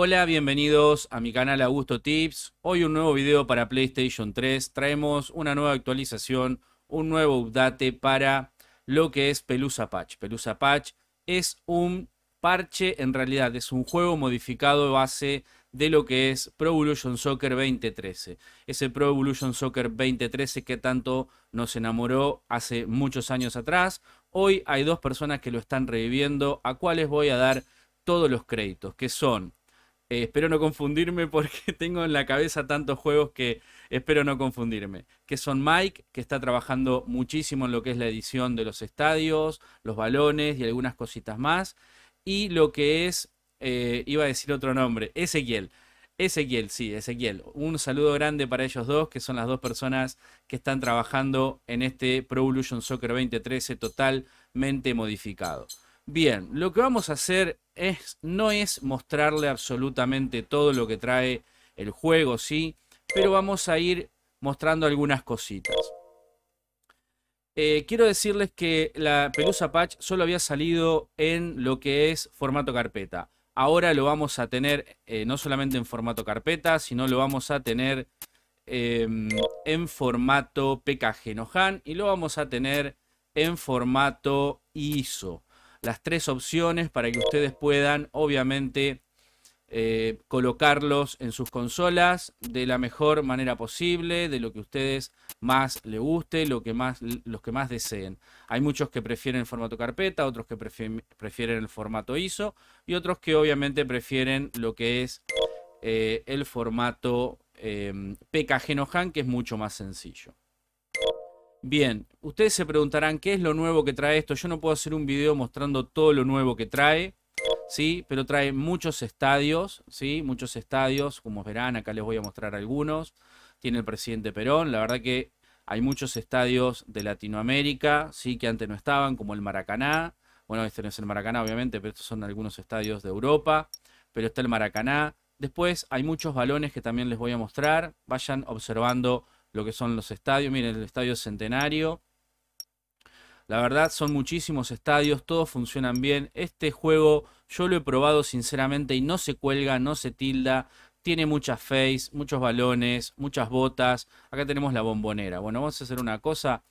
Hola, bienvenidos a mi canal Augusto Tips. Hoy un nuevo video para PlayStation 3. Traemos una nueva actualización, un nuevo update para lo que es Pelusa Patch. Pelusa Patch es un parche, en realidad es un juego modificado base de lo que es Pro Evolution Soccer 2013. Ese Pro Evolution Soccer 2013 que tanto nos enamoró hace muchos años atrás. Hoy hay dos personas que lo están reviviendo, a cuales voy a dar todos los créditos, que son eh, espero no confundirme porque tengo en la cabeza tantos juegos que espero no confundirme. Que son Mike, que está trabajando muchísimo en lo que es la edición de los estadios, los balones y algunas cositas más. Y lo que es, eh, iba a decir otro nombre, Ezequiel. Ezequiel, sí, Ezequiel. Un saludo grande para ellos dos, que son las dos personas que están trabajando en este Pro Evolution Soccer 2013 totalmente modificado. Bien, lo que vamos a hacer no es mostrarle absolutamente todo lo que trae el juego, ¿sí? Pero vamos a ir mostrando algunas cositas. Eh, quiero decirles que la Pelusa Patch solo había salido en lo que es formato carpeta. Ahora lo vamos a tener eh, no solamente en formato carpeta, sino lo vamos a tener em, en formato PKG Nohan y lo vamos a tener en formato ISO las tres opciones para que ustedes puedan, obviamente, eh, colocarlos en sus consolas de la mejor manera posible, de lo que ustedes más les guste, lo que más, los que más deseen. Hay muchos que prefieren el formato carpeta, otros que prefieren, el formato ISO y otros que obviamente prefieren lo que es eh, el formato eh, em, PKG que es mucho más sencillo. Bien, ustedes se preguntarán qué es lo nuevo que trae esto. Yo no puedo hacer un video mostrando todo lo nuevo que trae, ¿sí? Pero trae muchos estadios, ¿sí? Muchos estadios, como verán, acá les voy a mostrar algunos. Tiene el presidente Perón, la verdad que hay muchos estadios de Latinoamérica, ¿sí? Que antes no estaban, como el Maracaná. Bueno, este no es el Maracaná, obviamente, pero estos son algunos estadios de Europa. Pero está el Maracaná. Después hay muchos balones que también les voy a mostrar. Vayan observando lo que son los estadios. Miren, el estadio centenario. La verdad, son muchísimos estadios, todos funcionan bien. Este juego yo lo he probado sinceramente y no se cuelga, no se tilda. Tiene mucha face, muchos balones, muchas botas. Acá tenemos la bombonera. Bueno, vamos a hacer una cosa.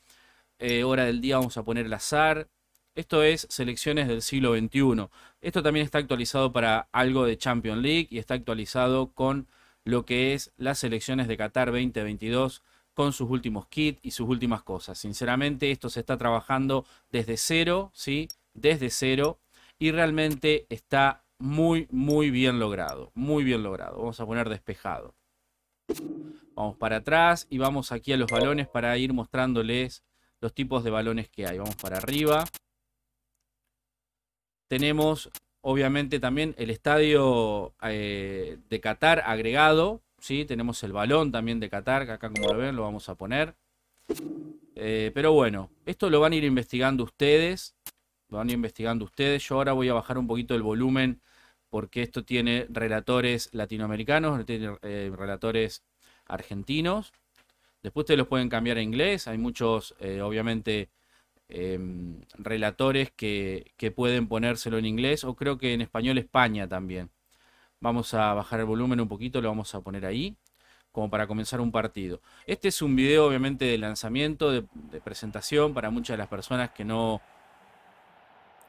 Eh, hora del día vamos a poner el azar. Esto es selecciones del siglo XXI. Esto también está actualizado para algo de Champions League y está actualizado con lo que es las elecciones de Qatar 2022 con sus últimos kits y sus últimas cosas. Sinceramente, esto se está trabajando desde cero, ¿sí? Desde cero y realmente está muy, muy bien logrado, muy bien logrado. Vamos a poner despejado. Vamos para atrás y vamos aquí a los balones para ir mostrándoles los tipos de balones que hay. Vamos para arriba. Tenemos Obviamente también el estadio eh, de Qatar agregado, ¿sí? Tenemos el balón también de Qatar, que acá como lo ven lo vamos a poner. Eh, pero bueno, esto lo van a ir investigando ustedes. Lo van a ir investigando ustedes. Yo ahora voy a bajar un poquito el volumen porque esto tiene relatores latinoamericanos, tiene eh, relatores argentinos. Después ustedes los pueden cambiar a inglés. Hay muchos, obviamente, Em, relatores que, pueden ponérselo en inglés o creo que en español España también. Vamos a bajar el volumen un poquito, lo vamos a poner ahí como para comenzar un partido. Este es un video obviamente de lanzamiento, de, presentación para muchas de las personas que no,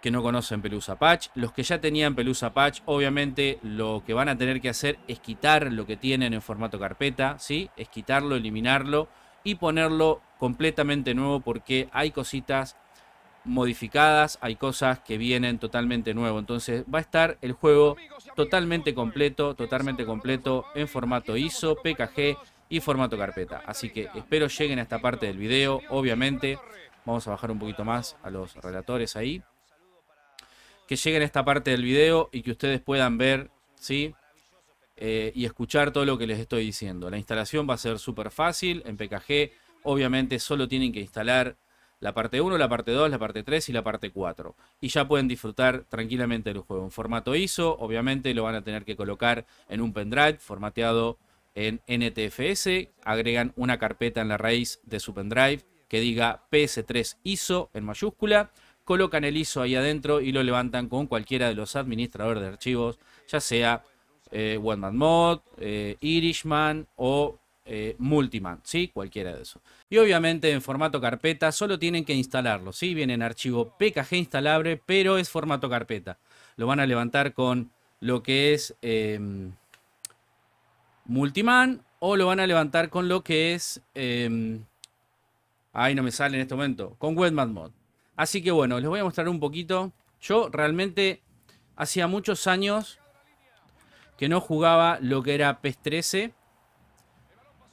que no conocen Pelusa Patch. Los que ya tenían Pelusa Patch, obviamente lo que van a tener que hacer es quitar lo que tienen en formato carpeta, ¿sí? Es quitarlo, eliminarlo y ponerlo completamente nuevo porque hay cositas modificadas, hay cosas que vienen totalmente nuevo. Entonces va a estar el juego totalmente completo, totalmente completo en formato ISO, PKG y formato carpeta. Así que espero lleguen a esta parte del video, obviamente. Vamos a bajar un poquito más a los relatores ahí. Que lleguen a esta parte del video y que ustedes puedan ver, ¿sí? Eh, y escuchar todo lo que les estoy diciendo. La instalación va a ser súper fácil en PKG Obviamente solo tienen que instalar la parte 1, la parte 2, la parte 3 y la parte 4. Y ya pueden disfrutar tranquilamente del juego en formato ISO. Obviamente lo van a tener que colocar en un pendrive formateado en NTFS. Agregan una carpeta en la raíz de su pendrive que diga PS3 ISO en mayúscula. Colocan el ISO ahí adentro y lo levantan con cualquiera de los administradores de archivos, ya sea eh, OneManMod, eh, Irishman o eh, Multiman, ¿sí? Cualquiera de eso. Y obviamente en formato carpeta solo tienen que instalarlo, ¿sí? Viene en archivo PKG instalable, pero es formato carpeta. Lo van a levantar con lo que es em, Multiman o lo van a levantar con lo que es... Em, ay, no me sale en este momento. Con Webman Mod. Así que bueno, les voy a mostrar un poquito. Yo realmente hacía muchos años que no jugaba lo que era PES 13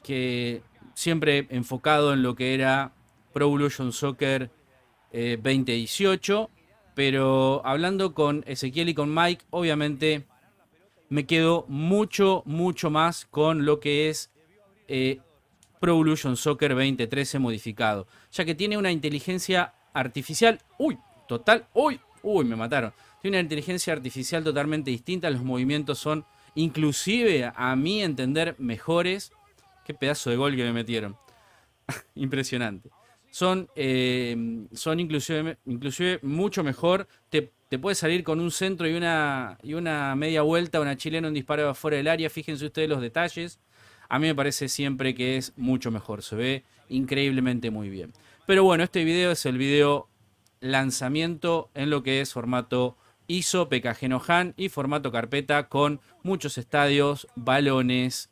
que siempre enfocado en lo que era Pro Evolution Soccer 2018, eh, pero hablando con Ezequiel y con Mike, obviamente me quedo mucho, mucho más con lo que es eh, Pro Evolution Soccer 2013 modificado, ya que tiene una inteligencia artificial, uy, total, uy, uy, me mataron, tiene una inteligencia artificial totalmente distinta, los movimientos son inclusive a mi entender mejores Qué pedazo de gol que me metieron. Impresionante. Son, eh, son inclusive, inclusive mucho mejor. Te, te, puede salir con un centro y una, y una media vuelta, una chilena, un disparo afuera del área. Fíjense ustedes los detalles. A mí me parece siempre que es mucho mejor. Se ve increíblemente muy bien. Pero bueno, este video es el video lanzamiento en lo que es formato ISO, PKG Nohan y formato carpeta con muchos estadios, balones,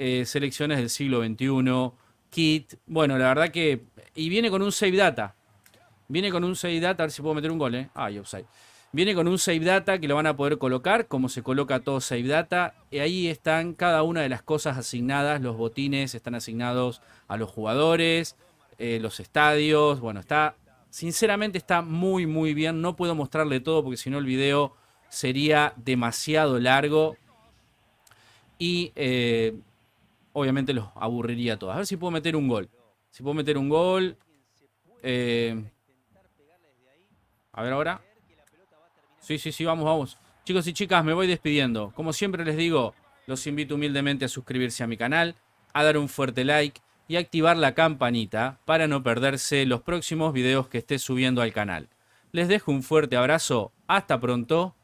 eh, selecciones del siglo XXI, Kit. Bueno, la verdad que. Y viene con un save data. Viene con un save data. A ver si puedo meter un gol, ¿eh? yo Viene con un save data que lo van a poder colocar, como se coloca todo save data. Y ahí están cada una de las cosas asignadas. Los botines están asignados a los jugadores, eh, los estadios. Bueno, está. Sinceramente está muy, muy bien. No puedo mostrarle todo porque si no el video sería demasiado largo. Y eh, obviamente los aburriría a todos. A ver si puedo meter un gol. Si puedo meter un gol. Eh, a ver ahora. Sí, sí, sí, vamos, vamos. Chicos y chicas, me voy despidiendo. Como siempre les digo, los invito humildemente a suscribirse a mi canal, a dar un fuerte like y a activar la campanita para no perderse los próximos videos que esté subiendo al canal. Les dejo un fuerte abrazo, hasta pronto